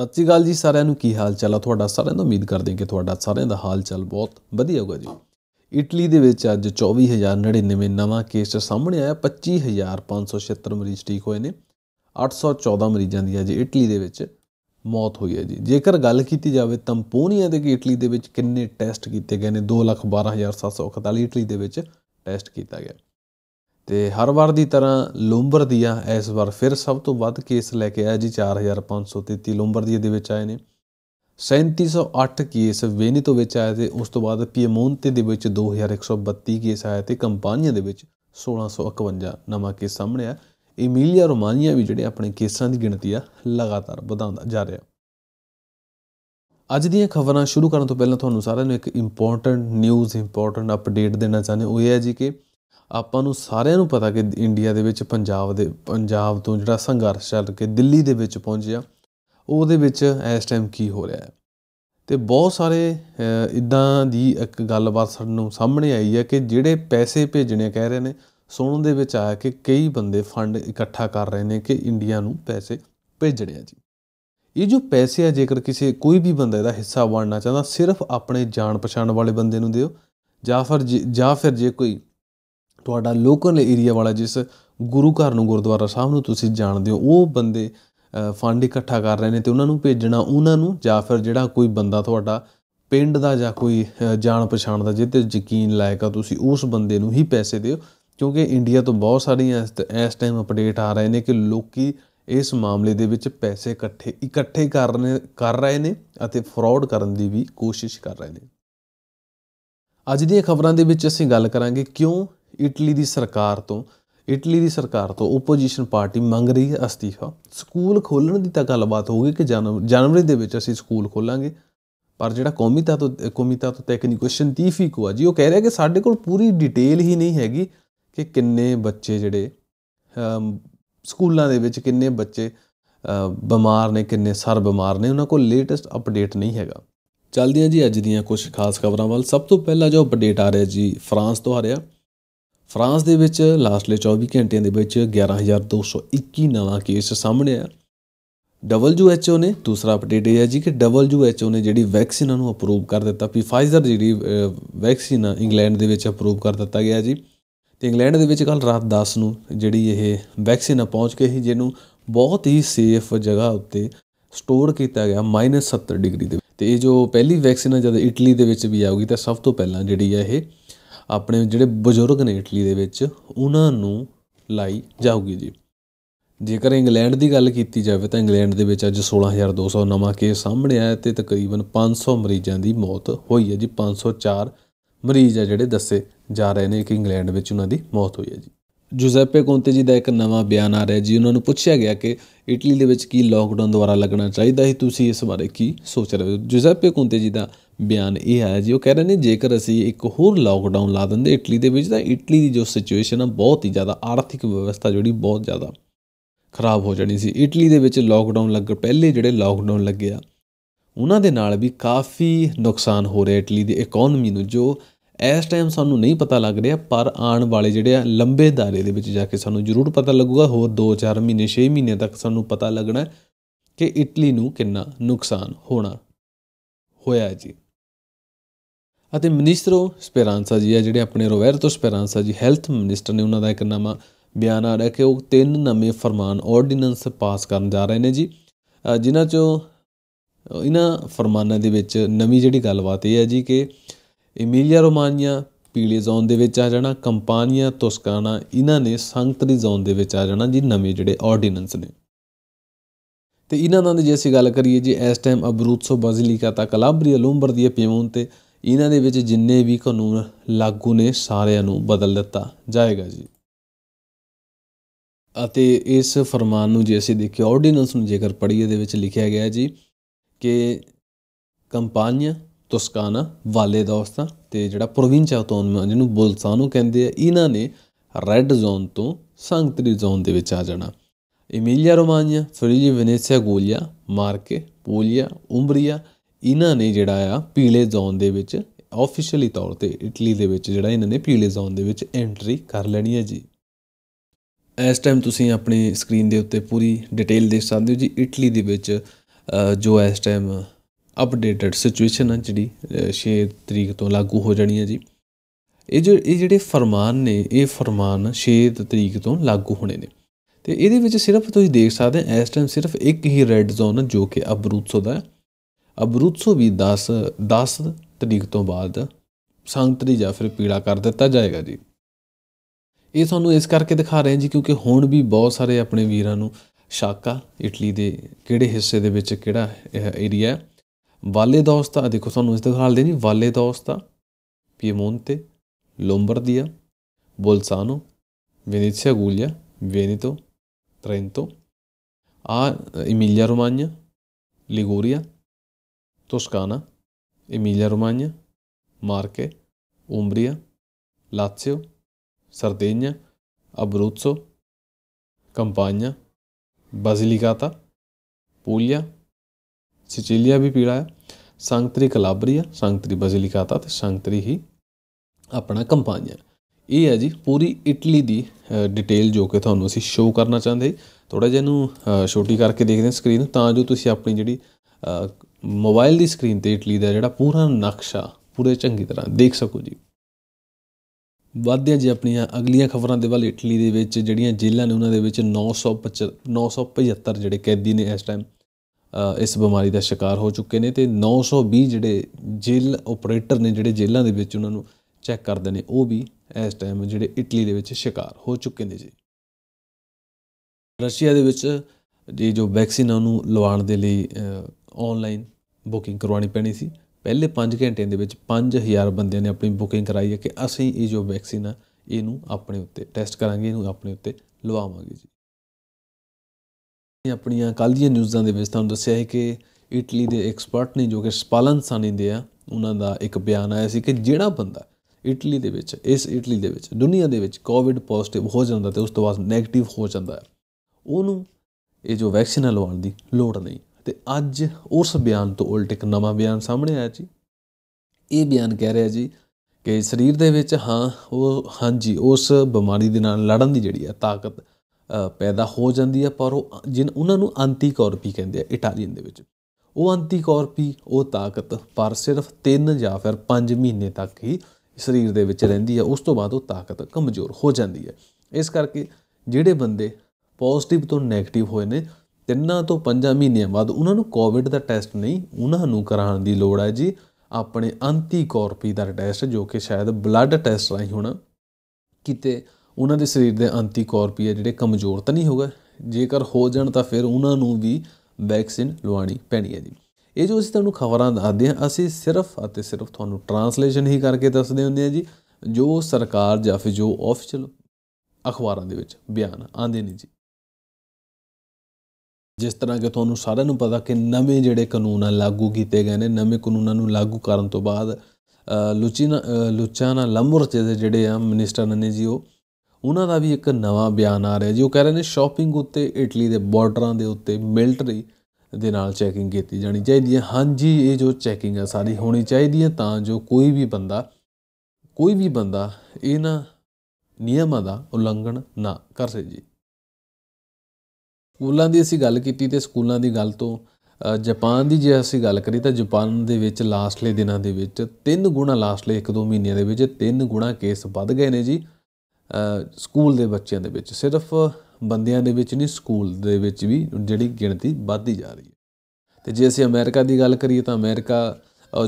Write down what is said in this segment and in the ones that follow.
ਸਤਿ ਸ਼੍ਰੀ ਅਕਾਲ ਜੀ ਸਾਰਿਆਂ ਨੂੰ ਕੀ ਹਾਲ ਚਾਲ ਆ ਤੁਹਾਡਾ ਸਾਰਿਆਂ ਦਾ ਉਮੀਦ ਕਰਦੇ ਹਾਂ ਕਿ ਤੁਹਾਡਾ ਸਾਰਿਆਂ ਦਾ ਹਾਲ ਚਾਲ ਬਹੁਤ ਵਧੀਆ ਹੋਗਾ ਜੀ ਇਟਲੀ ਦੇ ਵਿੱਚ ਅੱਜ 24099 ਨਵਾਂ ਕੇਸ ਸਾਹਮਣੇ ਆਇਆ 25576 ਮਰੀਜ਼ ਠੀਕ ਹੋਏ ਨੇ 814 ਮਰੀਜ਼ਾਂ ਦੀ ਅੱਜ ਇਟਲੀ ਦੇ ਵਿੱਚ ਮੌਤ ਹੋਈ ਹੈ ਜੀ ਜੇਕਰ ਗੱਲ ਕੀਤੀ ਜਾਵੇ ਤੰਪੋਨੀਆ ਦੇ ਕਿ ਇਟਲੀ ਦੇ ਵਿੱਚ ਕਿੰਨੇ ਟੈਸਟ ਕੀਤੇ ਗਏ ਨੇ 212741 ਇਟਲੀ ਦੇ ਵਿੱਚ ਟੈਸਟ ਕੀਤਾ ਗਿਆ ਤੇ ਹਰ ਵਾਰ ਦੀ ਤਰ੍ਹਾਂ ਲੂੰਬਰ ਦੀਆਂ ਇਸ ਵਾਰ ਫਿਰ ਸਭ ਤੋਂ ਵੱਧ ਕੇਸ ਲੈ ਕੇ ਆਇਆ ਜੀ 4533 ਲੂੰਬਰ ਦੀ ਦੇ ਵਿੱਚ ਆਏ ਨੇ 3708 ਕੇਸ ਵੇਨੀਤੋ ਵਿੱਚ ਆਏ ਤੇ ਉਸ ਤੋਂ ਬਾਅਦ ਪੀਮੋਂਤੇ ਦੇ ਵਿੱਚ 2132 ਕੇਸ ਆਏ ਤੇ ਕੰਪਾਨੀਆਂ ਦੇ ਵਿੱਚ 1651 ਨਵਾਂ ਕੇਸ ਸਾਹਮਣੇ ਆ ਇਮੀਲੀਆ ਰੋਮਾਨੀਆ ਵੀ ਜਿਹੜੇ ਆਪਣੇ ਕੇਸਾਂ ਦੀ ਗਿਣਤੀ ਆ ਲਗਾਤਾਰ ਵਧਾਉਂਦਾ ਜਾ ਰਿਹਾ ਅੱਜ ਦੀਆਂ ਖਬਰਾਂ ਸ਼ੁਰੂ ਕਰਨ ਤੋਂ ਪਹਿਲਾਂ ਤੁਹਾਨੂੰ ਸਾਰਿਆਂ ਨੂੰ ਇੱਕ ਇੰਪੋਰਟੈਂਟ ਨਿਊਜ਼ ਇੰਪੋਰਟੈਂਟ ਅਪਡੇਟ ਦੇਣਾ ਚਾਹੁੰਦੇ ਉਹ ਇਹ ਹੈ ਜੀ ਕਿ ਆਪਾਂ ਨੂੰ ਸਾਰਿਆਂ ਨੂੰ ਪਤਾ ਕਿ ਇੰਡੀਆ ਦੇ ਵਿੱਚ ਪੰਜਾਬ ਦੇ ਪੰਜਾਬ ਤੋਂ ਜਿਹੜਾ ਸੰਘਰਸ਼ ਚੱਲ ਕੇ ਦਿੱਲੀ ਦੇ ਵਿੱਚ ਪਹੁੰਚਿਆ ਉਹਦੇ ਵਿੱਚ ਇਸ ਟਾਈਮ ਕੀ ਹੋ ਰਿਹਾ ਹੈ ਤੇ ਬਹੁਤ ਸਾਰੇ ਇਦਾਂ ਦੀ ਇੱਕ ਗੱਲਬਾਤ ਨੂੰ ਸਾਹਮਣੇ ਆਈ ਹੈ ਕਿ ਜਿਹੜੇ ਪੈਸੇ ਭੇਜਣੇ ਕਹਿ ਰਹੇ ਨੇ ਸੁਣਨ ਦੇ ਵਿੱਚ ਆਇਆ ਕਿ ਕਈ ਬੰਦੇ ਫੰਡ ਇਕੱਠਾ ਕਰ ਰਹੇ ਨੇ ਕਿ ਇੰਡੀਆ ਨੂੰ ਪੈਸੇ ਭੇਜਣੇ ਆ ਜੀ ਇਹ ਜੋ ਪੈਸੇ ਆ ਜੇਕਰ ਕਿਸੇ ਕੋਈ ਵੀ ਬੰਦਾ ਇਹਦਾ ਹਿੱਸਾ ਬਣਨਾ ਚਾਹੁੰਦਾ ਸਿਰਫ ਆਪਣੇ ਜਾਣ ਪਛਾਣ ਵਾਲੇ ਬੰਦੇ ਨੂੰ ਦਿਓ ਜਾਂ ਫਿਰ ਜਾਂ ਫਿਰ ਜੇ ਕੋਈ ਤੁਹਾਡਾ ਲੋਕਲ ਏਰੀਆ ਵਾਲਾ ਜਿਸ ਗੁਰੂ ਘਰ ਨੂੰ ਗੁਰਦੁਆਰਾ ਸਾਹਿਬ ਨੂੰ ਤੁਸੀਂ ਜਾਣਦੇ ਹੋ ਉਹ ਬੰਦੇ ਫੰਡ ਇਕੱਠਾ ਕਰ ਰਹੇ ਨੇ ਤੇ ਉਹਨਾਂ ਨੂੰ ਭੇਜਣਾ ਉਹਨਾਂ ਨੂੰ ਜਾਂ ਫਿਰ ਜਿਹੜਾ ਕੋਈ ਬੰਦਾ ਤੁਹਾਡਾ ਪਿੰਡ ਦਾ ਜਾਂ ਕੋਈ ਜਾਣ ਪਛਾਣ ਦਾ ਜਿੱਤੇ ਯਕੀਨ ਲਾਇਕ ਆ ਤੁਸੀਂ ਉਸ ਬੰਦੇ ਨੂੰ ਹੀ ਪੈਸੇ ਦਿਓ ਕਿਉਂਕਿ ਇੰਡੀਆ ਤੋਂ ਬਹੁਤ ਸਾਰੀਆਂ ਇਸ ਟਾਈਮ ਅਪਡੇਟ ਆ ਰਹੇ ਨੇ ਕਿ ਲੋਕੀ ਇਸ ਮਾਮਲੇ ਦੇ ਵਿੱਚ ਪੈਸੇ ਇਕੱਠੇ ਇਕੱਠੇ ਕਰਨੇ ਕਰ ਰਹੇ ਨੇ ਅਤੇ ਫਰਾਡ ਕਰਨ ਦੀ ਵੀ ਕੋਸ਼ਿਸ਼ ਕਰ ਰਹੇ ਨੇ ਅੱਜ ਦੀਆਂ ਖਬਰਾਂ ਦੇ ਵਿੱਚ ਅਸੀਂ ਗੱਲ ਕਰਾਂਗੇ ਕਿਉਂ ਇਟਲੀ ਦੀ ਸਰਕਾਰ ਤੋਂ ਇਟਲੀ ਦੀ ਸਰਕਾਰ ਤੋਂ ਓਪੋਜੀਸ਼ਨ ਪਾਰਟੀ ਮੰਗ ਰਹੀ ਹੈ ਅਸਤੀਫਾ ਸਕੂਲ ਖੋਲਣ ਦੀ ਤਾਂ ਗੱਲਬਾਤ ਗਈ ਕਿ ਜਨਵਰੀ ਦੇ ਵਿੱਚ ਅਸੀਂ ਸਕੂਲ ਖੋਲਾਂਗੇ ਪਰ ਜਿਹੜਾ ਕੌਮੀਤਾ ਤੋਂ ਕੌਮੀਤਾ ਤੋਂ ਤੈਕਨੀਕਲ ਸ਼ੰਤੀਫੀ ਕੋ ਆ ਜੀ ਉਹ ਕਹਿ ਰਿਹਾ ਕਿ ਸਾਡੇ ਕੋਲ ਪੂਰੀ ਡਿਟੇਲ ਹੀ ਨਹੀਂ ਹੈਗੀ ਕਿ ਕਿੰਨੇ ਬੱਚੇ ਜਿਹੜੇ ਸਕੂਲਾਂ ਦੇ ਵਿੱਚ ਕਿੰਨੇ ਬੱਚੇ ਬਿਮਾਰ ਨੇ ਕਿੰਨੇ ਸਰ ਬਿਮਾਰ ਨੇ ਉਹਨਾਂ ਕੋਲ ਲੇਟੈਸਟ ਅਪਡੇਟ ਨਹੀਂ ਹੈਗਾ ਚਲਦੇ ਆ ਜੀ ਅੱਜ ਦੀਆਂ ਕੁਝ ਖਾਸ ਖਬਰਾਂ ਵੱਲ ਸਭ ਤੋਂ ਪਹਿਲਾਂ ਜੋ ਅਪਡੇਟ ਆ ਰਿਹਾ ਜੀ ਫਰਾਂਸ ਤੋਂ ਆ ਰਿਹਾ ਫਰਾਂਸ ਦੇ ਵਿੱਚ ਲਾਸਟਲੇ 24 ਘੰਟਿਆਂ ਦੇ ਵਿੱਚ 11221 ਨਵਾਂ ਕੇਸ ਸਾਹਮਣੇ ਆਇਆ WHO ਨੇ ਦੂਸਰਾ ਅਪਡੇਟ ਇਹ ਹੈ ਜੀ ਕਿ WHO ਨੇ ਜਿਹੜੀ ਵੈਕਸੀਨਾਂ ਨੂੰ ਅਪਰੂਵ ਕਰ ਦਿੱਤਾ ਵੀ ਫਾਈਜ਼ਰ ਜਿਹੜੀ ਵੈਕਸੀਨ ਆ ਇੰਗਲੈਂਡ ਦੇ ਵਿੱਚ ਅਪਰੂਵ ਕਰ ਦਿੱਤਾ ਗਿਆ ਜੀ ਤੇ ਇੰਗਲੈਂਡ ਦੇ ਵਿੱਚ ਕੱਲ ਰਾਤ 10 ਨੂੰ ਜਿਹੜੀ ਇਹ ਵੈਕਸੀਨ ਆ ਪਹੁੰਚ ਹੀ ਜਿਹਨੂੰ ਬਹੁਤ ਹੀ ਸੇਫ ਜਗ੍ਹਾ ਉੱਤੇ ਸਟੋਰ ਕੀਤਾ ਗਿਆ -70 ਡਿਗਰੀ ਤੇ ਇਹ ਜੋ ਪਹਿਲੀ ਵੈਕਸੀਨ ਆ ਜਦ ਇਟਲੀ ਦੇ ਵਿੱਚ ਵੀ ਆਊਗੀ ਤਾਂ ਸਭ ਤੋਂ ਪਹਿਲਾਂ ਜਿਹੜੀ ਆ ਇਹ ਆਪਣੇ ਜਿਹੜੇ ਬਜ਼ੁਰਗ ਨੇ ਇਟਲੀ ਦੇ ਵਿੱਚ ਉਹਨਾਂ ਨੂੰ ਲਾਈ ਜਾਊਗੀ ਜੀ ਜੇਕਰ ਇੰਗਲੈਂਡ ਦੀ ਗੱਲ ਕੀਤੀ ਜਾਵੇ ਤਾਂ ਇੰਗਲੈਂਡ ਦੇ ਵਿੱਚ ਅੱਜ 16200 ਨਵਾਂ ਕੇਸ ਸਾਹਮਣੇ ਆਇਆ ਤੇ ਤਕਰੀਬਨ 500 ਮਰੀਜ਼ਾਂ ਦੀ ਮੌਤ ਹੋਈ ਹੈ ਜੀ 504 ਮਰੀਜ਼ ਆ ਜਿਹੜੇ ਦੱਸੇ ਜਾ ਰਹੇ ਨੇ ਕਿ ਇੰਗਲੈਂਡ ਵਿੱਚ ਉਹਨਾਂ ਦੀ ਮੌਤ ਹੋਈ ਹੈ ਜੀ ਜੁਜ਼ੇਪੇ ਕੋਂਤੇ ਜੀ ਦਾ ਇੱਕ ਨਵਾਂ ਬਿਆਨ ਆ ਰਿਹਾ ਜੀ ਉਹਨਾਂ ਨੂੰ ਪੁੱਛਿਆ ਗਿਆ ਕਿ ਇਟਲੀ ਦੇ ਵਿੱਚ ਕੀ ਲਾਕਡਾਊਨ ਦੁਆਰਾ ਲੱਗਣਾ ਚਾਹੀਦਾ ਹੈ ਤੁਸੀਂ ਇਸ ਬਾਰੇ ਕੀ ਸੋਚ ਰਹੇ ਹੋ ਜੁਜ਼ੇਪੇ ਕੋਂਤੇ ਜੀ ਦਾ ਬਿਆਨ ਇਹ ਹੈ ਜੀ ਉਹ ਕਹਿ ਰਹੇ ਨੇ ਜੇਕਰ ਅਸੀਂ ਇੱਕ ਹੋਰ ਲਾਕਡਾਊਨ ਲਾ ਦਿੰਦੇ ਇਟਲੀ ਦੇ ਵਿੱਚ ਤਾਂ ਇਟਲੀ ਦੀ ਜੋ ਸਿਚੁਏਸ਼ਨ ਆ ਬਹੁਤ ਹੀ ਜ਼ਿਆਦਾ ਆਰਥਿਕ ਵਿਵਸਥਾ ਜਿਹੜੀ ਬਹੁਤ ਜ਼ਿਆਦਾ ਖਰਾਬ ਹੋ ਜਾਣੀ ਸੀ ਇਟਲੀ ਦੇ ਵਿੱਚ ਲਾਕਡਾਊਨ ਲੱਗ ਪਹਿਲੇ ਜਿਹੜੇ ਲਾਕਡਾਊਨ ਲੱਗਿਆ ਉਹਨਾਂ ਦੇ ਨਾਲ ਵੀ ਕਾਫੀ ਨੁਕਸਾਨ ਹੋ ਰਿਹਾ ਇਟਲੀ ਦੀ ਇਕਨੋਮੀ ਨੂੰ ਜੋ ਇਸ ਟਾਈਮ ਸਾਨੂੰ ਨਹੀਂ ਪਤਾ ਲੱਗ ਰਿਹਾ ਪਰ ਆਉਣ ਵਾਲੇ ਜਿਹੜੇ ਆ ਲੰਬੇ ਦਾਰੇ ਦੇ ਵਿੱਚ ਜਾ ਕੇ ਸਾਨੂੰ ਜ਼ਰੂਰ ਪਤਾ ਲੱਗੂਗਾ ਹੋਰ 2-4 ਮਹੀਨੇ 6 ਮਹੀਨੇ ਤੱਕ ਸਾਨੂੰ ਪਤਾ ਲੱਗਣਾ ਕਿ ਇਟਲੀ ਨੂੰ ਕਿੰਨਾ ਨੁਕਸਾਨ ਹੋਣਾ ਹੋਇਆ ਜੀ ਅਤੇ ਮਿਨਿਸਟਰੋ ਸਪੈਰਾਂਸਾ ਜੀ ਆ ਜਿਹੜੇ ਆਪਣੇ ਰੋਵੈਰਟੋ ਸਪੈਰਾਂਸਾ ਜੀ ਹੈਲਥ ਮਿਨਿਸਟਰ ਨੇ ਉਹਨਾਂ ਦਾ ਇੱਕ ਨਾਮਾ ਬਿਆਨ ਆ ਰਿਹਾ ਕਿ ਉਹ ਤਿੰਨ ਨਵੇਂ ਫਰਮਾਨ ਆਰਡੀਨੈਂਸ ਪਾਸ ਕਰਨ ਜਾ ਰਹੇ ਨੇ ਜੀ ਜਿਨ੍ਹਾਂ ਚੋਂ ਇਹਨਾਂ ਫਰਮਾਨਾਂ ਦੇ ਵਿੱਚ ਨਵੀਂ ਜਿਹੜੀ ਗੱਲਬਾਤ ਇਹ ਹੈ ਜੀ ਕਿ ਏਮੀਲੀਆ ਰੋਮਾਨੀਆ ਪੀਲੇ ਜ਼ੋਨ ਦੇ ਵਿੱਚ ਆ ਜਾਣਾ ਕੰਪਾਨੀਆ ਤੁਸਕਾਨਾ ਇਹਨਾਂ ਨੇ ਸੰਤਰੀ ਜ਼ੋਨ ਦੇ ਵਿੱਚ ਆ ਜਾਣਾ ਜੀ ਨਵੇਂ ਜਿਹੜੇ ਆਰਡੀਨੈਂਸ ਨੇ ਤੇ ਇਹਨਾਂ ਨਾਲ ਜੇ ਅਸੀਂ ਗੱਲ ਕਰੀਏ ਜੀ ਇਸ ਟਾਈਮ ਅਬਰੂਤਸੋ ਬਜ਼ਿਲੀਕਾ ਤਾਂ ਅਲੂੰਬਰ ਦੀ ਪੀਮੋਨ ਤੇ ਇਹਨਾਂ ਦੇ ਵਿੱਚ ਜਿੰਨੇ ਵੀ ਕਾਨੂੰਨ ਲਾਗੂ ਨੇ ਸਾਰਿਆਂ ਨੂੰ ਬਦਲ ਦਿੱਤਾ ਜਾਏਗਾ ਜੀ ਅਤੇ ਇਸ ਫਰਮਾਨ ਨੂੰ ਜੇ ਅਸੀਂ ਦੇਖੀਏ ਆਰਡੀਨੈਂਸ ਨੂੰ ਜੇਕਰ ਪੜ੍ਹੀਏ ਦੇ ਵਿੱਚ ਲਿਖਿਆ ਗਿਆ ਜੀ ਕਿ ਕੰਪਾਨੀਆ ਤੁਸਕਾਨਾ ਵਾਲੇ ਦੋਸਤਾਂ ਤੇ ਜਿਹੜਾ ਪ੍ਰੋਵਿੰਸ ਤੋਂ ਜਿਹਨੂੰ ਬੁਲਸਾਨੋ ਕਹਿੰਦੇ ਆ ਇਹਨਾਂ ਨੇ ਰੈੱਡ ਜ਼ੋਨ ਤੋਂ ਸੰਗਤਰੀ ਜ਼ੋਨ ਦੇ ਵਿੱਚ ਆ ਜਾਣਾ ਇਮੀਲੀਆ ਰੋਮਾਨੀਆ ਫਰੀਜੀ ਵੈਨੇਸੀਆ ਗੋਲੀਆ ਮਾਰਕੇ ਪੋਲੀਆ ਉਮਰੀਆ ਇਹਨਾਂ ਨੇ ਜਿਹੜਾ ਆ ਪੀਲੇ ਜ਼ੋਨ ਦੇ ਵਿੱਚ ਆਫੀਸ਼ੀਅਲੀ ਤੌਰ ਤੇ ਇਟਲੀ ਦੇ ਵਿੱਚ ਜਿਹੜਾ ਇਹਨਾਂ ਨੇ ਪੀਲੇ ਜ਼ੋਨ ਦੇ ਵਿੱਚ ਐਂਟਰੀ ਕਰ ਲੈਣੀ ਹੈ ਜੀ ਇਸ ਟਾਈਮ ਤੁਸੀਂ ਆਪਣੀ ਸਕਰੀਨ ਦੇ ਉੱਤੇ ਪੂਰੀ ਡਿਟੇਲ ਦੇਖ ਸਕਦੇ ਹੋ ਜੀ ਇਟਲੀ ਦੇ ਵਿੱਚ ਜੋ ਇਸ ਟਾਈਮ ਅਪਡੇਟਡ ਸਿਚੁਏਸ਼ਨ ਆ ਜਿਹੜੀ 6 ਤਰੀਕ ਤੋਂ ਲਾਗੂ ਹੋ ਜਾਣੀ ਹੈ ਜੀ ਇਹ ਜੋ ਇਹ ਜਿਹੜੇ ਫਰਮਾਨ ਨੇ ਇਹ ਫਰਮਾਨ 6 ਤਰੀਕ ਤੋਂ ਲਾਗੂ ਹੋਣੇ ਨੇ ਤੇ ਇਹਦੇ ਵਿੱਚ ਸਿਰਫ ਤੁਸੀਂ ਦੇਖ ਸਕਦੇ ਆ ਇਸ ਟਾਈਮ ਸਿਰਫ ਇੱਕ ਹੀ ਰੈੱਡ ਜ਼ੋਨ ਹੈ ਜੋ ਕਿ ਅਬਰੂਤਸੋ ਦਾ ਹੈ ਅਬਰੂਤਸੋ ਵੀ 10 10 ਤਰੀਕ ਤੋਂ ਬਾਅਦ ਸੰਤਰੀ ਜਾਂ ਫਿਰ ਪੀੜਾ ਕਰ ਦਿੱਤਾ ਜਾਏਗਾ ਜੀ ਇਹ ਤੁਹਾਨੂੰ ਇਸ ਕਰਕੇ ਦਿਖਾ ਰਹੇ ਹਾਂ ਜੀ ਕਿਉਂਕਿ ਹੁਣ ਵੀ ਬਹੁਤ ਸਾਰੇ ਆਪਣੇ ਵੀਰਾਂ ਨੂੰ ਸ਼ਾਕਾ ਇਟਲੀ ਦੇ ਕਿਹੜੇ ਹਿੱਸੇ ਦੇ ਵਿੱਚ ਕਿਹੜਾ area Valledosta, eh, dico sono in Italia, in Valledosta, Piemonte, Lombardia, Bolzano, Venezia Guglia, Veneto, Trento, a eh, Emilia Romagna, Liguria, Toscana, Emilia Romagna, Marche, Umbria, Lazio, Sardegna, Abruzzo, Campania, Basilicata, Puglia, Sicilia ਵੀ ਪੀਲਾ ਹੈ ਸੰਗਤਰੀ ਕਲਾਬਰੀਆ ਸੰਗਤਰੀ ਬਜ਼ਿਲਿਕਾਤਾ ਤੇ ਸੰਗਤਰੀ ਹੀ ਆਪਣਾ ਕੰਪਾਨੀਆ ਇਹ ਹੈ ਜੀ ਪੂਰੀ Italy ਦੀ detail ਜੋ ਕਿ ਤੁਹਾਨੂੰ ਅਸੀਂ ਸ਼ੋਅ ਕਰਨਾ ਚਾਹੁੰਦੇ ਥੋੜਾ ਜਿਹਾ ਇਹਨੂੰ ਛੋਟੀ ਕਰਕੇ ਦੇਖਦੇ ਹਾਂ ਸਕਰੀਨ ਤਾਂ ਜੋ ਤੁਸੀਂ ਆਪਣੀ ਜਿਹੜੀ ਮੋਬਾਈਲ ਦੀ ਸਕਰੀਨ ਤੇ ਇਟਲੀ ਦਾ ਜਿਹੜਾ ਪੂਰਾ ਨਕਸ਼ਾ ਪੂਰੇ ਚੰਗੀ ਤਰ੍ਹਾਂ ਦੇਖ ਸਕੋ ਜੀ ਵਾਧਿਆ ਜੀ ਆਪਣੀਆਂ ਅਗਲੀਆਂ ਖਬਰਾਂ ਦੇ ਵੱਲ ਇਟਲੀ ਦੇ ਵਿੱਚ ਜਿਹੜੀਆਂ ਜੇਲ੍ਹਾਂ ਨੇ ਉਹਨਾਂ ਦੇ ਵਿੱਚ 975 975 ਜਿਹੜੇ ਕੈਦੀ ਨੇ ਇਸ ਟਾਈਮ ਇਸ ਬਿਮਾਰੀ ਦਾ ਸ਼ਿਕਾਰ ਹੋ ਚੁੱਕੇ ਨੇ ਤੇ 920 ਜਿਹੜੇ ਜੇਲ ਆਪਰੇਟਰ ਨੇ ਜਿਹੜੇ ਜੇਲਾਂ ਦੇ ਵਿੱਚ ਉਹਨਾਂ ਨੂੰ ਚੈੱਕ ਕਰਦੇ ਨੇ ਉਹ ਵੀ ਇਸ ਟਾਈਮ ਜਿਹੜੇ ਇਟਲੀ ਦੇ ਵਿੱਚ ਸ਼ਿਕਾਰ ਹੋ ਚੁੱਕੇ ਨੇ ਜੀ ਰਸ਼ੀਆ ਦੇ ਵਿੱਚ ਜੀ ਜੋ ਵੈਕਸੀਨ ਨੂੰ ਲਵਾਉਣ ਦੇ ਲਈ ਆਨਲਾਈਨ ਬੁਕਿੰਗ ਕਰਵਾਉਣੀ ਪੈਣੀ ਸੀ ਪਹਿਲੇ 5 ਘੰਟਿਆਂ ਦੇ ਵਿੱਚ 5000 ਬੰਦਿਆਂ ਨੇ ਆਪਣੀ ਬੁਕਿੰਗ ਕਰਾਈ ਹੈ ਕਿ ਅਸੀਂ ਇਹ ਜੋ ਵੈਕਸੀਨ ਆ ਇਹਨੂੰ ਆਪਣੇ ਉੱਤੇ ਟੈਸਟ ਕਰਾਂਗੇ ਇਹਨੂੰ ਆਪਣੇ ਉੱਤੇ ਲਵਾਵਾਂਗੇ ਜੀ ਆਪਣੀਆਂ ਕੱਲ ਦੀਆਂ ਨਿਊਜ਼ਾਂ ਦੇ ਵਿੱਚ ਤੁਹਾਨੂੰ ਦੱਸਿਆ ਹੈ ਕਿ ਇਟਲੀ ਦੇ ਐਕਸਪਰਟ ਨੇ ਜੋ ਕਿ ਸਪਾਲਨ ਸਾਨੀ ਦੇ ਆ ਉਹਨਾਂ ਦਾ ਇੱਕ ਬਿਆਨ ਆਇਆ ਸੀ ਕਿ ਜਿਹੜਾ ਬੰਦਾ ਇਟਲੀ ਦੇ ਵਿੱਚ ਇਸ ਇਟਲੀ ਦੇ ਵਿੱਚ ਦੁਨੀਆ ਦੇ ਵਿੱਚ ਕੋਵਿਡ ਪੋਜ਼ਿਟਿਵ ਹੋ ਜਾਂਦਾ ਤੇ ਉਸ ਤੋਂ ਬਾਅਦ 네ਗੇਟਿਵ ਹੋ ਜਾਂਦਾ ਹੈ ਉਹਨੂੰ ਇਹ ਜੋ ਵੈਕਸੀਨ ਲਵਾਉਣ ਦੀ ਲੋੜ ਨਹੀਂ ਤੇ ਅੱਜ ਉਸ ਬਿਆਨ ਤੋਂ ਉਲਟ ਇੱਕ ਨਵਾਂ ਬਿਆਨ ਸਾਹਮਣੇ ਆਇਆ ਜੀ ਇਹ ਬਿਆਨ ਕਹਿ ਰਿਹਾ ਜੀ ਕਿ ਸਰੀਰ ਦੇ ਵਿੱਚ ਹਾਂ ਉਹ ਹਾਂਜੀ ਉਸ ਬਿਮਾਰੀ ਦੇ ਨਾਲ ਲੜਨ ਦੀ ਜਿਹੜੀ ਹੈ ਤਾਕਤ ਪੈਦਾ ਹੋ ਜਾਂਦੀ ਹੈ ਪਰ ਉਹ ਜਿਨ ਉਹਨਾਂ ਨੂੰ ਐਂਟੀਕੋਰਪੀ ਕਹਿੰਦੇ ਆ ਇਟਾਲੀਅਨ ਦੇ ਵਿੱਚ ਉਹ ਐਂਟੀਕੋਰਪੀ ਉਹ ਤਾਕਤ ਪਰ ਸਿਰਫ 3 ਜਾਂ ਫਿਰ 5 ਮਹੀਨੇ ਤੱਕ ਹੀ ਸਰੀਰ ਦੇ ਵਿੱਚ ਰਹਿੰਦੀ ਹੈ ਉਸ ਤੋਂ ਬਾਅਦ ਉਹ ਤਾਕਤ ਕਮਜ਼ੋਰ ਹੋ ਜਾਂਦੀ ਹੈ ਇਸ ਕਰਕੇ ਜਿਹੜੇ ਬੰਦੇ ਪੋਜ਼ਿਟਿਵ ਤੋਂ 네ਗੇਟਿਵ ਹੋਏ ਨੇ ਤਿੰਨਾਂ ਤੋਂ 5 ਮਹੀਨਿਆਂ ਬਾਅਦ ਉਹਨਾਂ ਨੂੰ ਕੋਵਿਡ ਦਾ ਟੈਸਟ ਨਹੀਂ ਉਹਨਾਂ ਨੂੰ ਕਰਾਉਣ ਦੀ ਲੋੜ ਹੈ ਜੀ ਆਪਣੇ ਐਂਟੀਕੋਰਪੀ ਦਾ ਟੈਸਟ ਜੋ ਕਿ ਸ਼ਾਇਦ ਬਲੱਡ ਟੈਸਟ ਰਾਹੀਂ ਹੋਣਾ ਕਿਤੇ ਉਹਨਾਂ ਦੇ ਸਰੀਰ ਦੇ ਐਂਟੀਕੋਰਪੀਆ ਜਿਹੜੇ ਕਮਜ਼ੋਰ ਤਾਂ ਨਹੀਂ ਹੋਗਾ ਜੇਕਰ ਹੋ ਜਾਣ ਤਾਂ ਫਿਰ ਉਹਨਾਂ ਨੂੰ ਵੀ ਵੈਕਸੀਨ ਲਵਾਣੀ ਪੈਣੀ ਹੈ ਜੀ ਇਹ ਜੋ ਅਸੀਂ ਤੁਹਾਨੂੰ ਖਬਰਾਂ ਦੱਸਦੇ ਹਾਂ ਅਸੀਂ ਸਿਰਫ ਅਤੇ ਸਿਰਫ ਤੁਹਾਨੂੰ ਟਰਾਂਸਲੇਸ਼ਨ ਹੀ ਕਰਕੇ ਦੱਸਦੇ ਹੁੰਦੇ ਹਾਂ ਜੀ ਜੋ ਸਰਕਾਰ ਜਾਂ ਫਿਰ ਜੋ ਆਫੀਸ਼ੀਅਲ ਅਖਬਾਰਾਂ ਦੇ ਵਿੱਚ ਬਿਆਨ ਆਉਂਦੇ ਨੇ ਜੀ ਜਿਸ ਤਰ੍ਹਾਂ ਕਿ ਤੁਹਾਨੂੰ ਸਾਰਿਆਂ ਨੂੰ ਪਤਾ ਕਿ ਨਵੇਂ ਜਿਹੜੇ ਕਾਨੂੰਨ ਆ ਲਾਗੂ ਕੀਤੇ ਗਏ ਨੇ ਨਵੇਂ ਕਾਨੂੰਨਾਂ ਨੂੰ ਲਾਗੂ ਕਰਨ ਤੋਂ ਬਾਅਦ ਲੁਚੀਨਾ ਲੁਚਾਨਾ ਲੰਮੁਰਚੇ ਦੇ ਜਿਹੜੇ ਆ ਮਿਨਿਸਟਰ ਨੇ ਜੀ ਉਹ ਉਹਨਾਂ ਦਾ ਵੀ ਇੱਕ ਨਵਾਂ ਬਿਆਨ ਆ ਰਿਹਾ ਜੀ ਉਹ ਕਹਿ ਰਹੇ ਨੇ ਸ਼ਾਪਿੰਗ ਉੱਤੇ ਇਟਲੀ ਦੇ ਬਾਰਡਰਾਂ ਦੇ ਉੱਤੇ ਮਿਲਟਰੀ ਦੇ ਨਾਲ ਚੈਕਿੰਗ ਕੀਤੀ ਜਾਣੀ ਚਾਹੀਦੀ ਹੈ ਹਾਂਜੀ ਇਹ ਜੋ ਚੈਕਿੰਗ ਆ ਸਾਰੀ ਹੋਣੀ ਚਾਹੀਦੀ ਹੈ ਤਾਂ ਜੋ ਕੋਈ ਵੀ ਬੰਦਾ ਕੋਈ ਵੀ ਬੰਦਾ ਇਹਨਾਂ ਨਿਯਮਾਂ ਦਾ ਉਲੰਘਣ ਨਾ ਕਰ ਸਕੇ ਜੀ ਸਕੂਲਾਂ ਦੀ ਅਸੀਂ ਗੱਲ ਕੀਤੀ ਤੇ ਸਕੂਲਾਂ ਦੀ ਗੱਲ ਤੋਂ ਜਾਪਾਨ ਦੀ ਜੇ ਅਸੀਂ ਗੱਲ ਕਰੀ ਤਾਂ ਜਾਪਾਨ ਦੇ ਵਿੱਚ ਲਾਸਟਲੇ ਦਿਨਾਂ ਦੇ ਵਿੱਚ 3 ਗੁਣਾ ਲਾਸਟਲੇ 1-2 ਮਹੀਨਿਆਂ ਦੇ ਵਿੱਚ 3 ਗੁਣਾ ਕੇਸ ਵੱਧ ਗਏ ਨੇ ਜੀ ਸਕੂਲ ਦੇ ਬੱਚਿਆਂ ਦੇ ਵਿੱਚ ਸਿਰਫ ਬੰਦਿਆਂ ਦੇ ਵਿੱਚ ਨਹੀਂ ਸਕੂਲ ਦੇ ਵਿੱਚ ਵੀ ਜਿਹੜੀ ਗਿਣਤੀ ਵੱਧਦੀ ਜਾ ਰਹੀ ਹੈ ਤੇ ਜੇ ਅਸੀਂ ਅਮਰੀਕਾ ਦੀ ਗੱਲ ਕਰੀਏ ਤਾਂ ਅਮਰੀਕਾ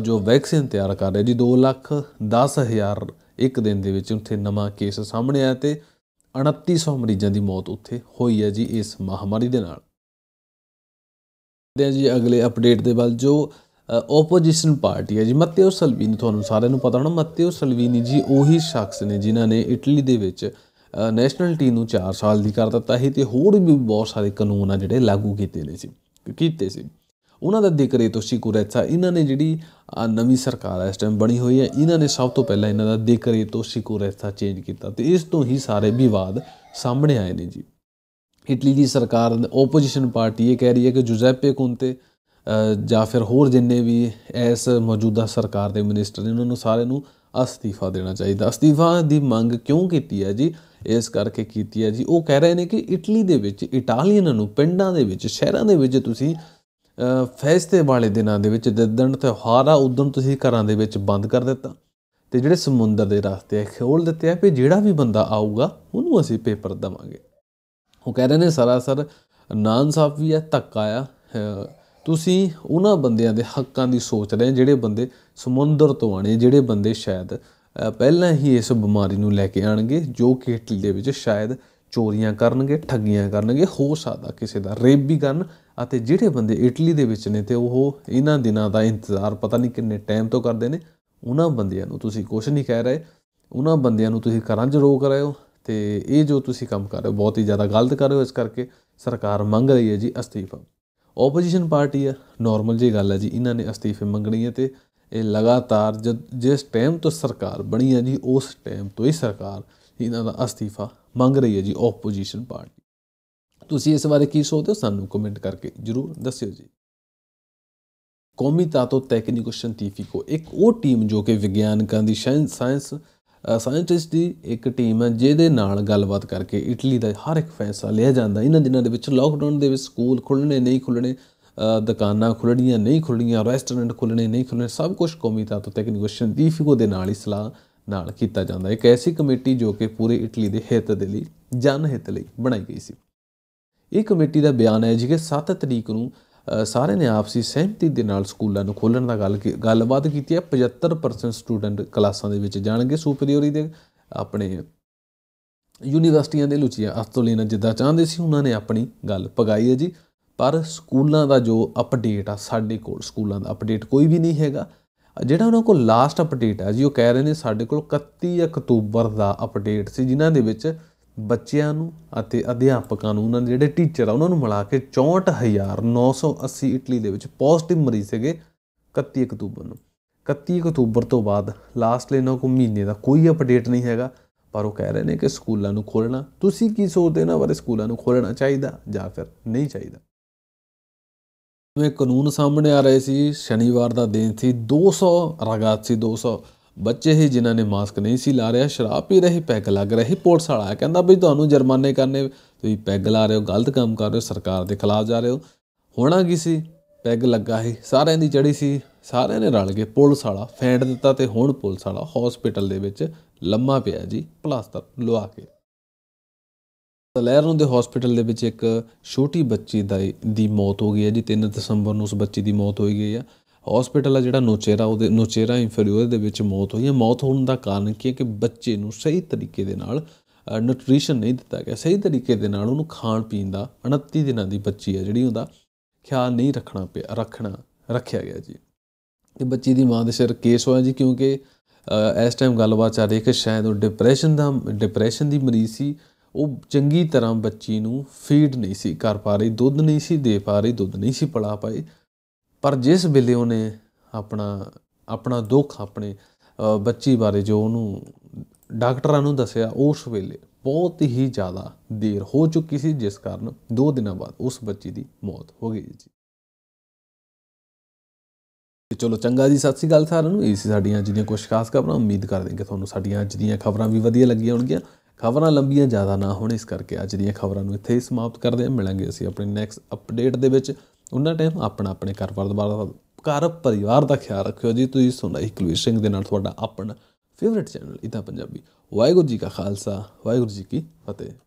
ਜੋ ਵੈਕਸੀਨ ਤਿਆਰ ਕਰ ਰਿਹਾ ਜੀ 2 ਲੱਖ 10 ਹਜ਼ਾਰ ਇੱਕ ਦਿਨ ਦੇ ਵਿੱਚ ਉੱਥੇ ਨਵਾਂ ਕੇਸ ਸਾਹਮਣੇ ਆਇਆ ਤੇ 2900 ਮਰੀਜ਼ਾਂ ਦੀ ਮੌਤ ਉੱਥੇ ਹੋਈ ਹੈ ਜੀ ਇਸ ਮਹਾਮਾਰੀ ਦੇ ਨਾਲ ਦੇ ਜੀ ਅਗਲੇ ਅਪਡੇਟ ਦੇ ਵੱਲ ਜੋ ਆਪੋਜੀਸ਼ਨ ਪਾਰਟੀ ਹੈ ਜੀ ਮੱਤੇਓ ਸਲਵੀਨੀ ਤੁਹਾਨੂੰ ਸਾਰਿਆਂ ਨੂੰ ਪਤਾ ਹੋਣਾ ਮੱਤੇਓ ਸਲਵੀਨੀ ਜੀ ਉਹੀ ਸ਼ਖਸ ਨੇ ਜਿਨ੍ਹਾਂ ਨੇ ਇਟਲੀ ਦੇ ਵਿੱਚ ਨੈਸ਼ਨਲ ਟੀਮ ਨੂੰ 4 ਸਾਲ ਦੀ ਕਰ ਦਿੱਤਾ ਸੀ ਤੇ ਹੋਰ ਵੀ ਬਹੁਤ ਸਾਰੇ ਕਾਨੂੰਨ ਆ ਜਿਹੜੇ ਲਾਗੂ ਕੀਤੇ ਨੇ ਸੀ ਕੀਤੇ ਸੀ ਉਹਨਾਂ ਦਾ ਜ਼ਿਕਰ ਤੋਂ ਸੀ ਕੁਰੇਤਾ ਇਹਨਾਂ ਨੇ ਜਿਹੜੀ ਨਵੀਂ ਸਰਕਾਰ ਇਸ ਟਾਈਮ ਬਣੀ ਹੋਈ ਹੈ ਇਹਨਾਂ ਨੇ ਸਭ ਤੋਂ ਪਹਿਲਾਂ ਇਹਨਾਂ ਦਾ ਜ਼ਿਕਰ ਤੋਂ ਸੀ ਕੁਰੇਤਾ ਚੇਂਜ ਕੀਤਾ ਤੇ ਇਸ ਤੋਂ ਹੀ ਸਾਰੇ ਵਿਵਾਦ ਸਾਹਮਣੇ ਆਏ ਨੇ ਜੀ ਇਟਲੀ ਦੀ ਸਰਕਾਰ ਆਪੋਜੀਸ਼ਨ ਪਾਰਟੀ ਇਹ ਕਹਿ ਰਹੀ ਹੈ ਕਿ ਜੁਜ਼ੈਪੇ ਕੁੰਤੇ ਜਾਂ ਫਿਰ ਹੋਰ ਜਿੰਨੇ ਵੀ ਇਸ ਮੌਜੂਦਾ ਸਰਕਾਰ ਦੇ ਮਿਨਿਸਟਰ ਨੇ ਉਹਨਾਂ ਨੂੰ ਸਾਰਿਆਂ ਨੂੰ ਅਸਤੀਫਾ ਦੇਣਾ ਚਾਹੀਦਾ ਅਸਤੀਫਾ ਦੀ ਮੰਗ ਕਿਉਂ ਕੀਤੀ ਹੈ ਜੀ ਇਸ ਕਰਕੇ ਕੀਤੀ ਹੈ ਜੀ ਉਹ ਕਹਿ ਰਹੇ ਨੇ ਕਿ ਇਟਲੀ ਦੇ ਵਿੱਚ ਇਟਾਲੀਅਨਾਂ ਨੂੰ ਪਿੰਡਾਂ ਦੇ ਵਿੱਚ ਸ਼ਹਿਰਾਂ ਦੇ ਵਿੱਚ ਤੁਸੀਂ ਫੈਸਤੇ ਵਾਲੇ ਦਿਨਾਂ ਦੇ ਵਿੱਚ ਜਿੱਦਣ ਤਿਹਾਰਾ ਉਦੋਂ ਤੁਸੀਂ ਘਰਾਂ ਦੇ ਵਿੱਚ ਬੰਦ ਕਰ ਦਿੱਤਾ ਤੇ ਜਿਹੜੇ ਸਮੁੰਦਰ ਦੇ ਰਸਤੇ ਐ ਖੋਲ ਦਿੱਤੇ ਆ ਕਿ ਜਿਹੜਾ ਵੀ ਬੰਦਾ ਆਊਗਾ ਉਹਨੂੰ ਅਸੀਂ ਪੇਪਰ ਦਵਾਂਗੇ ਉਹ ਕਹਿ ਰਹੇ ਨੇ ਸਰਾਸਰ ਨਾਨਸਾਫੀ ਐ ਵੀ ਧੱਕਾ ਆ ਤੁਸੀਂ ਉਹਨਾਂ ਬੰਦਿਆਂ ਦੇ ਹੱਕਾਂ ਦੀ ਸੋਚ ਰਹੇ ਜਿਹੜੇ ਬੰਦੇ ਸਮੁੰਦਰ ਤੋਂ ਆਣੇ ਜਿਹੜੇ ਬੰਦੇ ਸ਼ਾਇਦ ਪਹਿਲਾਂ ਹੀ ਇਸ ਬਿਮਾਰੀ ਨੂੰ ਲੈ ਕੇ ਆਣਗੇ ਜੋ ਕਿ ਇਟਲੀ ਦੇ ਵਿੱਚ ਸ਼ਾਇਦ ਚੋਰੀਆਂ ਕਰਨਗੇ ਠੱਗੀਆਂ ਕਰਨਗੇ ਹੋ ਸਕਦਾ ਕਿਸੇ ਦਾ ਰੇਪ ਵੀ ਕਰਨ ਅਤੇ ਜਿਹੜੇ ਬੰਦੇ ਇਟਲੀ ਦੇ ਵਿੱਚ ਨੇ ਤੇ ਉਹ ਇਹਨਾਂ ਦਿਨਾਂ ਦਾ ਇੰਤਜ਼ਾਰ ਪਤਾ ਨਹੀਂ ਕਿੰਨੇ ਟਾਈਮ ਤੋਂ ਕਰਦੇ ਨੇ ਉਹਨਾਂ ਬੰਦਿਆਂ ਨੂੰ ਤੁਸੀਂ ਕੁਝ ਨਹੀਂ ਕਹਿ ਰਹੇ ਉਹਨਾਂ ਬੰਦਿਆਂ ਨੂੰ ਤੁਸੀਂ ਘਰਾਂ 'ਚ ਰੋਕ ਰਹੇ ਹੋ ਤੇ ਇਹ ਜੋ ਤੁਸੀਂ ਕੰਮ ਕਰ ਰਹੇ ਹੋ ਬਹੁਤ ਹੀ ਜ਼ਿਆਦਾ ਗਲਤ ਕਰ ਰਹੇ ਹੋ ਇਸ ਕਰਕੇ ਸਰਕਾਰ ਮੰਗ ਰਹੀ ਹੈ ਜੀ ਅਸਤੀਫਾ ਆਪੋਜੀਸ਼ਨ ਪਾਰਟੀ ਆ ਨਾਰਮਲ ਜੀ ਗੱਲ ਹੈ ਜੀ ਇਹਨਾਂ ਨੇ ਅਸਤੀਫੇ ਮੰਗਣੀ ਹੈ ਤੇ ਇਹ ਲਗਾਤਾਰ ਜਦ ਜਿਸ ਟਾਈਮ ਤੋਂ ਸਰਕਾਰ ਬਣੀ ਹੈ ਜੀ ਉਸ ਟਾਈਮ ਤੋਂ ਹੀ ਸਰਕਾਰ ਇਹਨਾਂ ਦਾ ਅਸਤੀਫਾ ਮੰਗ ਰਹੀ ਹੈ ਜੀ ਆਪੋਜੀਸ਼ਨ ਪਾਰਟੀ ਤੁਸੀਂ ਇਸ ਬਾਰੇ ਕੀ ਸੋਚਦੇ ਹੋ ਸਾਨੂੰ ਕਮੈਂਟ ਕਰਕੇ ਜਰੂਰ ਦੱਸਿਓ ਜੀ ਕੌਮੀ ਤਾਤੋ ਤੈਕਨੀਕੋ ਸ਼ੰਤੀਫਿਕੋ ਇੱਕ ਉਹ ਟੀਮ ਜੋ ਕਿ ਵਿਗਿਆਨਕਾਂ ਦੀ ਸਾਇੰਸ ਸਾਇੰਟਿਸਟ ਦੀ ਇੱਕ ਟੀਮ ਹੈ ਜਿਹਦੇ ਨਾਲ ਗੱਲਬਾਤ ਕਰਕੇ ਇਟਲੀ ਦਾ ਹਰ ਇੱਕ ਫੈਸਲਾ ਲਿਆ ਜਾਂਦਾ ਇਹਨਾਂ ਦਿਨਾਂ ਦੇ ਵਿੱਚ ਲਾਕਡਾਊਨ ਦੇ ਵਿੱਚ ਸਕੂਲ ਖੁੱਲਣੇ ਨਹੀਂ ਖੁੱਲਣੇ ਦੁਕਾਨਾਂ ਖੁੱਲਣੀਆਂ ਨਹੀਂ ਖੁੱਲਣੀਆਂ ਰੈਸਟੋਰੈਂਟ ਖੁੱਲਣੇ ਨਹੀਂ ਖੁੱਲਣੇ ਸਭ ਕੁਝ ਕੌਮੀ ਤੋਂ ਟੈਕਨੀਸ਼ੀਅਨ ਦੀ ਫਿਗੋ ਦੇ ਨਾਲ ਹੀ ਸਲਾਹ ਨਾਲ ਕੀਤਾ ਜਾਂਦਾ ਇੱਕ ਐਸੀ ਕਮੇਟੀ ਜੋ ਕਿ ਪੂਰੇ ਇਟਲੀ ਦੇ ਹਿੱਤ ਦੇ ਲਈ ਜਨ ਹਿੱਤ ਲਈ ਬਣਾਈ ਗਈ ਸੀ ਇਹ ਕਮੇਟੀ ਦਾ ਬਿਆਨ ਹੈ ਜੀ ਕਿ 7 ਤਰੀਕ ਨੂੰ ਸਾਰੇ ਨੇ ਆਪਸੀ ਸਹਿਮਤੀ ਦੇ ਨਾਲ ਸਕੂਲਾਂ ਨੂੰ ਖੋਲਣ ਦਾ ਗੱਲ ਗੱਲਬਾਤ ਕੀਤੀ ਹੈ 75% ਸਟੂਡੈਂਟ ਕਲਾਸਾਂ ਦੇ ਵਿੱਚ ਜਾਣਗੇ ਸੁਪਰੀਓਰੀ ਦੇ ਆਪਣੇ ਯੂਨੀਵਰਸਿਟੀਆਂ ਦੇ ਲੁਚੀਆਂ ਅਸਤੋਲੀਨਾ ਜਿੱਦਾਂ ਚਾਹੁੰਦੇ ਸੀ ਉਹਨਾਂ ਨੇ ਆਪਣੀ ਗੱਲ ਪਗਾਈ ਹੈ ਜੀ ਪਰ ਸਕੂਲਾਂ ਦਾ ਜੋ ਅਪਡੇਟ ਆ ਸਾਡੇ ਕੋਲ ਸਕੂਲਾਂ ਦਾ ਅਪਡੇਟ ਕੋਈ ਵੀ ਨਹੀਂ ਹੈਗਾ ਜਿਹੜਾ ਉਹਨਾਂ ਕੋਲ ਲਾਸਟ ਅਪਡੇਟ ਆ ਜੀ ਉਹ ਕਹਿ ਰਹੇ ਨੇ ਸਾਡੇ ਕੋਲ 31 ਅਕਤੂਬਰ ਦਾ ਅਪਡੇਟ ਸੀ ਜਿਨ੍ਹਾਂ ਦੇ ਵਿੱਚ ਬੱਚਿਆਂ ਨੂੰ ਅਤੇ ਅਧਿਆਪਕਾਂ ਨੂੰ ਉਹਨਾਂ ਦੇ ਜਿਹੜੇ ਟੀਚਰ ਆ ਉਹਨਾਂ ਨੂੰ ਮਿਲਾ ਕੇ 64980 ਇਟਲੀ ਦੇ ਵਿੱਚ ਪੋਜ਼ਿਟਿਵ ਮਰੀਜ਼ ਸੀਗੇ 31 ਅਕਤੂਬਰ ਨੂੰ 31 ਅਕਤੂਬਰ ਤੋਂ ਬਾਅਦ ਲਾਸਟ ਇਹਨਾਂ ਕੋ ਮਹੀਨੇ ਦਾ ਕੋਈ ਅਪਡੇਟ ਨਹੀਂ ਹੈਗਾ ਪਰ ਉਹ ਕਹਿ ਰਹੇ ਨੇ ਕਿ ਸਕੂਲਾਂ ਨੂੰ ਖੋਲਣਾ ਤੁਸੀਂ ਕੀ ਸੋਚਦੇ ਨਾ ਬਾਰੇ ਸਕੂਲਾਂ ਨੂੰ ਖੋਲਣਾ ਚਾਹੀਦਾ ਜਾਂ ਫਿਰ ਨਹੀਂ ਚਾਹੀਦਾ ਉਹ ਕਾਨੂੰਨ ਸਾਹਮਣੇ ਆ ਰਹੇ ਸੀ ਸ਼ਨੀਵਾਰ ਦਾ ਦਿਨ ਸੀ 200 ਰਗਾਤ ਸੀ 200 ਬੱਚੇ ਹੀ ਜਿਨ੍ਹਾਂ ਨੇ ਮਾਸਕ ਨਹੀਂ ਸੀ ਲਾ ਰਿਹਾ ਸ਼ਰਾਬ ਪੀ ਰਹੇ ਪੈਗ ਲੱਗ ਰਹੇ ਪੁਲਿਸ ਵਾਲਾ ਕਹਿੰਦਾ ਵੀ ਤੁਹਾਨੂੰ ਜੁਰਮਾਨੇ ਕਰਨੇ ਤੁਸੀਂ ਪੈਗ ਲਾ ਰਹੇ ਹੋ ਗਲਤ ਕੰਮ ਕਰ ਰਹੇ ਹੋ ਸਰਕਾਰ ਦੇ ਖਿਲਾਫ ਜਾ ਰਹੇ ਹੋ ਹੋਣਾ ਕੀ ਸੀ ਪੈਗ ਲੱਗਾ ਹੀ ਸਾਰਿਆਂ ਦੀ ਚੜੀ ਸੀ ਸਾਰਿਆਂ ਨੇ ਰਲ ਕੇ ਪੁਲਿਸ ਵਾਲਾ ਫੈਂਡ ਦਿੱਤਾ ਤੇ ਹੁਣ ਪੁਲਿਸ ਵਾਲਾ ਹਸਪੀਟਲ ਦੇ ਵਿੱਚ ਲੰਮਾ ਪਿਆ ਜੀ ਪਲਾਸਟਰ ਲਵਾ ਕੇ ਲਹਿਰ ਨੂੰ ਦੇ ਹਸਪੀਟਲ ਦੇ ਵਿੱਚ ਇੱਕ ਛੋਟੀ ਬੱਚੀ ਦਾ ਦੀ ਮੌਤ ਹੋ ਗਈ ਹੈ ਜੀ 3 ਦਸੰਬਰ ਨੂੰ ਉਸ ਬੱਚੀ ਦੀ ਮੌਤ ਹੋਈ ਗਈ ਹੈ ਹਸਪੀਟਲ ਆ ਜਿਹੜਾ ਨੋਚੇਰਾ ਉਹਦੇ ਨੋਚੇਰਾ ਇਨਫਰੀਅਰ ਦੇ ਵਿੱਚ ਮੌਤ ਹੋਈ ਹੈ ਮੌਤ ਹੋਣ ਦਾ ਕਾਰਨ ਕੀ ਹੈ ਕਿ ਬੱਚੇ ਨੂੰ ਸਹੀ ਤਰੀਕੇ ਦੇ ਨਾਲ ਨਿਊਟ੍ਰੀਸ਼ਨ ਨਹੀਂ ਦਿੱਤਾ ਗਿਆ ਸਹੀ ਤਰੀਕੇ ਦੇ ਨਾਲ ਉਹਨੂੰ ਖਾਣ ਪੀਣ ਦਾ 29 ਦਿਨਾਂ ਦੀ ਬੱਚੀ ਹੈ ਜਿਹੜੀ ਉਹਦਾ ਖਿਆਲ ਨਹੀਂ ਰੱਖਣਾ ਪਿਆ ਰੱਖਣਾ ਰੱਖਿਆ ਗਿਆ ਜੀ ਤੇ ਬੱਚੀ ਦੀ ਮਾਂ ਦੇ ਸਿਰ ਕੇਸ ਹੋਇਆ ਜੀ ਕਿਉਂਕਿ ਇਸ ਟਾਈਮ ਗੱਲਬਾਤ ਚੱਲ ਰਹੀ ਹੈ ਕਿ ਸ਼ਾਇਦ ਉਹ ਡਿਪਰੈਸ਼ਨ ਦਾ ਡਿਪਰੈਸ਼ਨ ਦੀ ਮਰੀਜ਼ ਸੀ ਉਹ ਚੰਗੀ ਤਰ੍ਹਾਂ ਬੱਚੀ ਨੂੰ ਫੀਡ ਨਹੀਂ ਸੀ ਕਰ ਪਾ ਰਹੀ ਦੁੱਧ ਨਹੀਂ ਸੀ ਦੇ ਪਾ ਰਹੀ ਦੁੱਧ ਨਹੀਂ ਸੀ ਪਿਲਾ ਪਾਈ ਪਰ ਜਿਸ ਵੇਲੇ ਉਹਨੇ ਆਪਣਾ ਆਪਣਾ ਦੁੱਖ ਆਪਣੇ ਬੱਚੀ ਬਾਰੇ ਜੋ ਉਹਨੂੰ ਡਾਕਟਰਾਂ ਨੂੰ ਦੱਸਿਆ ਉਸ ਵੇਲੇ ਬਹੁਤ ਹੀ ਜ਼ਿਆਦਾ ਦੇਰ ਹੋ ਚੁੱਕੀ ਸੀ ਜਿਸ ਕਾਰਨ 2 ਦਿਨਾਂ ਬਾਅਦ ਉਸ ਬੱਚੀ ਦੀ ਮੌਤ ਹੋ ਗਈ ਜੀ ਤੇ ਚਲੋ ਚੰਗਾ ਜੀ ਸਤਿ ਸ੍ਰੀ ਅਕਾਲ ਸਾਰਿਆਂ ਨੂੰ ਇਹ ਸੀ ਸਾਡੀਆਂ ਅੱਜ ਦੀਆਂ ਕੁਝ ਖਾਸ ਖਬਰਾਂ ਉਮੀਦ ਕਰਦੇ ਹਾਂ ਕਿ ਤੁਹਾਨੂੰ ਸਾਡੀਆਂ ਅੱਜ ਦੀਆਂ ਖਬਰਾਂ ਵੀ ਵਧੀਆ ਲੱਗੀਆਂ ਹੋਣਗੀਆਂ ਖਬਰਾਂ ਲੰਬੀਆਂ ਜ਼ਿਆਦਾ ਨਾ ਹੋਣ ਇਸ ਕਰਕੇ ਅੱਜ ਦੀਆਂ ਖਬਰਾਂ ਨੂੰ ਇੱਥੇ ਹੀ ਸਮਾਪਤ ਕਰਦੇ ਹਾਂ ਮਿਲਾਂਗੇ ਅਸੀਂ ਆਪਣੇ ਨੈਕਸਟ ਅਪਡੇਟ ਦੇ ਵਿੱਚ ਉਹਨਾਂ ਟਾਈਮ ਆਪਣਾ ਆਪਣੇ ਘਰ ਪਰਿਵਾਰ ਦਾ ਘਰ ਪਰਿਵਾਰ ਦਾ ਖਿਆਲ ਰੱਖਿਓ ਜੀ ਤੁਸੀਂ ਸੁਣਾਈ ਹੀ ਕੁਲਵੀਰ ਸਿੰਘ ਦੇ ਨਾਲ ਤੁਹਾਡਾ ਆਪਣਾ ਫੇਵਰਿਟ ਚੈਨਲ ਇਤਾ ਪੰਜਾਬੀ ਵਾਹਿਗੁਰੂ ਜੀ ਕਾ ਖਾਲਸਾ ਵਾਹਿਗੁਰੂ ਜੀ ਕੀ ਫਤਿਹ